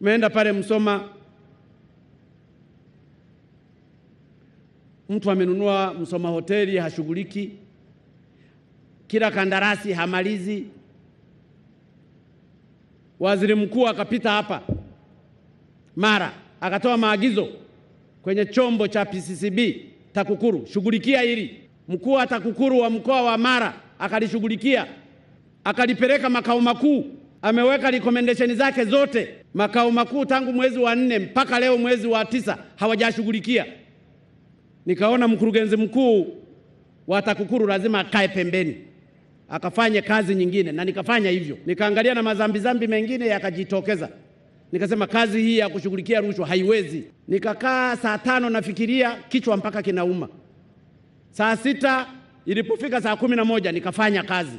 meenda pale Msoma, mtu amenunua Msoma hoteli hashughuliki, kila kandarasi hamalizi. Waziri mkuu akapita hapa Mara akatoa maagizo kwenye chombo cha PCCB TAKUKURU, shughulikia hili. Mkuu wa TAKUKURU wa mkoa wa Mara akalishughulikia, akalipeleka makao makuu ameweka recommendation zake zote. Makao makuu tangu mwezi wa nne mpaka leo mwezi wa tisa hawajashughulikia. Nikaona mkurugenzi mkuu wa TAKUKURU lazima akae pembeni akafanye kazi nyingine, na nikafanya hivyo. Nikaangalia na mazambizambi mengine yakajitokeza, nikasema kazi hii ya kushughulikia rushwa haiwezi. Nikakaa saa tano nafikiria, kichwa mpaka kinauma. Saa sita ilipofika saa kumi na moja nikafanya kazi.